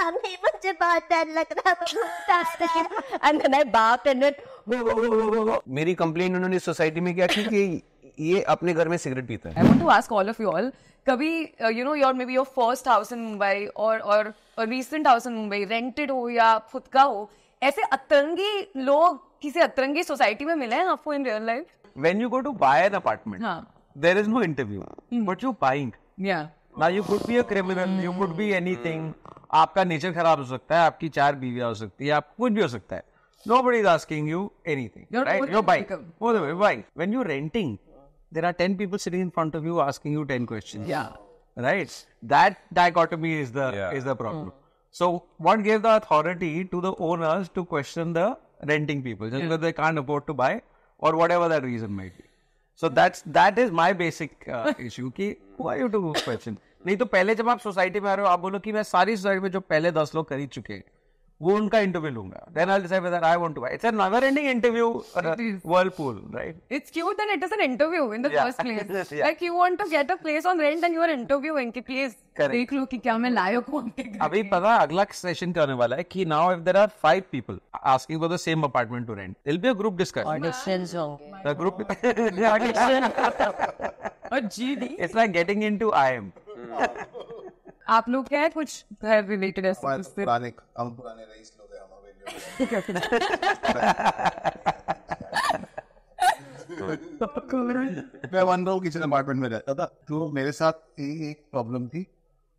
Mummy मुझे बहुत डर लग रहा है बाप एंड मेरी कंप्लेन उन्होंने सोसाइटी में क्या की कि ये अपने घर में सिगरेट पीता है I want to ask all of you all कभी you know your maybe your first house in Mumbai और और recent house in Mumbai rented हो या खुद का हो ऐसे अतरंगी लोग किसी अतरंगी सोसाइटी में मिले हैं आपको in real life when you go to buy an apartment there is no interview but you buying या Now you could be a criminal, you could be anything. आपका नेचर खराब हो सकता है आपकी चार बीवियां हो सकती है आप कुछ भी हो सकता है nobody is asking you anything your bike bike when you renting there are ten people sitting in front of you asking you ten question right that dichotomy is the yeah. is the problem mm. so what gave the authority to the owners to question the renting people just yeah. because they can't afford to buy or whatever that reason might be so that's that is my basic uh, issue ki who are you to question नहीं तो पहले जब आप society में आ रहे हो आप बोलो कि मैं सारी सोसाइटी में जो पहले दस लोग खरीद चुके हैं वो उनका इंटरव्यू लूंगा then I decide whether I want to buy it's an never ending interview whirlpool right it's cute that it is an interview in the first place like you want to get a place on rent and you are interviewing कि please देख लो कि क्या मैं लायक हूं अभी पता अगला सेशन करने तो वाला है कि now if there are five people asking for the same apartment to rent will be a group discussion auditions होंगे द ग्रुप और GD it's like getting into IIM आप लोग क्या है कुछ रिलेटेड है पुराने हम पुराने रईस लोग हैं मैं किचन अपार्टमेंट में रहता था तो मेरे साथ एक प्रॉब्लम थी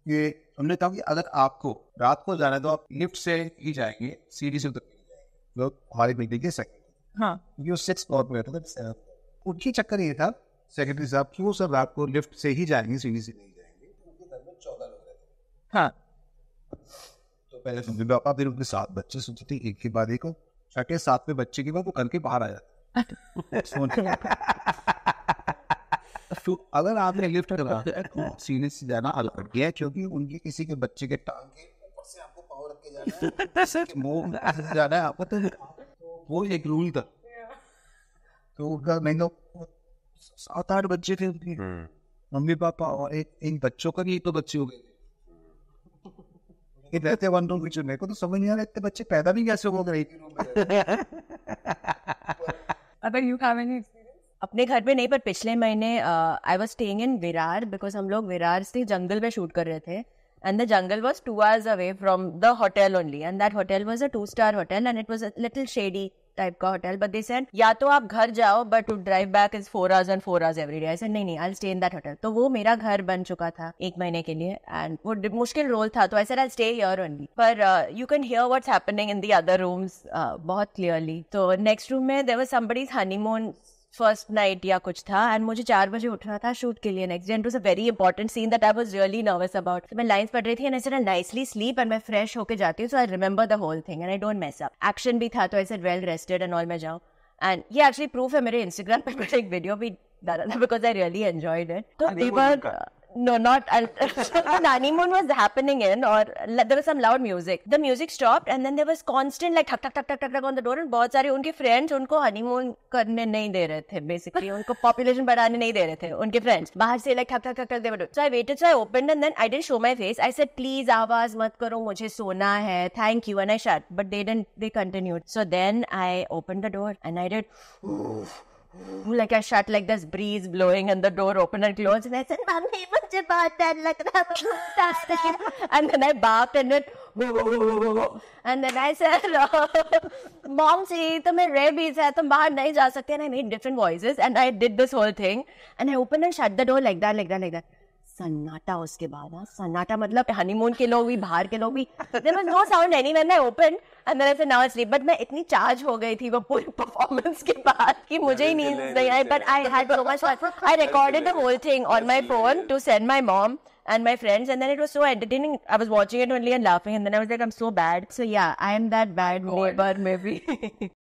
कि हमने कहा कि अगर आपको रात को जाना है तो आप लिफ्ट से ही जाएंगे सीढ़ी से उतर लोग हमारी बिल्डिंग के सेक्रेटरी हाँ तो उनकी चक्कर ये था सेक्रेटरी साहब क्यों सर रात को लिफ्ट से ही जाएंगे सीढ़ी से नहीं हाँ। तो तो सात बच्चे थे एक छठे बच्चे वो करके बाहर आ अच्छा। तो अच्छा। क्योंकि उनके किसी के बच्चे के टांग से आपको जाना है आपको वो एक रूल था तो उनका मैंने सात आठ बच्चे थे उनके हम्म। मम्मी पापा और एक इन बच्चों का भी एक तो बच्चे हो गए रहते थे वन रूम किचन मेरे को तो समझ नहीं आ रहा इतने बच्चे पैदा भी कैसे हो गए अपने घर पे नहीं पर पिछले महीने I was staying in Virar because हम लोग विरार से जंगल में शूट कर रहे थे and the jungle was two hours away from the hotel only and that hotel was a two star hotel and it was little shady type का hotel but they said या तो आप घर जाओ but to drive back is four hours and four hours every day नहीं नहीं I stay in that hotel तो वो मेरा घर बन चुका था एक महीने के लिए एंड वो मुश्किल रोल था तो I said I stay here only पर you can hear what's happening in the other rooms बहुत क्लियरली तो नेक्स्ट रूम में there was somebody's honeymoon first night या कुछ था एंड मुझे चार बजे उठना था शूट के लिए next day and a very important scene that I was really nervous about मैं लाइन्स पढ़ रही थी and I nicely sleep and मैं फ्रेश होकर जाती हूँ so I remember the whole thing and I don't mess up action भी था तो I said well rested and all मैं जाऊँ एंड ये एक्चुअली प्रूफ है मेरे इंस्टाग्राम पर मैंने एक वीडियो भी डाला था because I really enjoyed it तो No, not. the honeymoon was happening in, or there was some loud music. The music stopped, and then there was constant like ठक ठक ठक ठक ठक ठक on the door, and बहुत सारे उनके फ्रेंड्स उनको हनीमून करने नहीं दे रहे थे बेसिकली उनको पॉपुलेशन बढ़ाने नहीं दे रहे थे उनके फ्रेंड्स बाहर से लाइक ठक ठक ठक ठक they so I waited so I open and then I didn't show my face I said please आवाज मत करो मुझे सोना है thank you and I shut but they didn't they continued so then I open the door and I did like I shut like this breeze blowing and the door open and closed and I said, Mummy, mujhe bahut डर लग रहा है And then I barked and went, And then I said, Mom, see, तुम्हें rabies है, तुम बाहर नहीं जा सकते. And I made different voices and I did this whole thing. And I opened and shut the door like that, like that, like that. सन्नाटा उसके बाद हाँ सन्नाटा मतलब हनीमून के लोग भी बाहर के लोग भी no sound any anywhere I open अंदर से आई सेड बट मैं इतनी चार्ज हो गई थी वो पूरी परफॉर्मेंस के बाद कि मुझे ही नींद नहीं आई but I had so much I recorded the whole thing on my phone to send my mom and my friends and then it was so entertaining i was watching it only and laughing and then i was like i'm so bad so yeah i am that bad neighbor maybe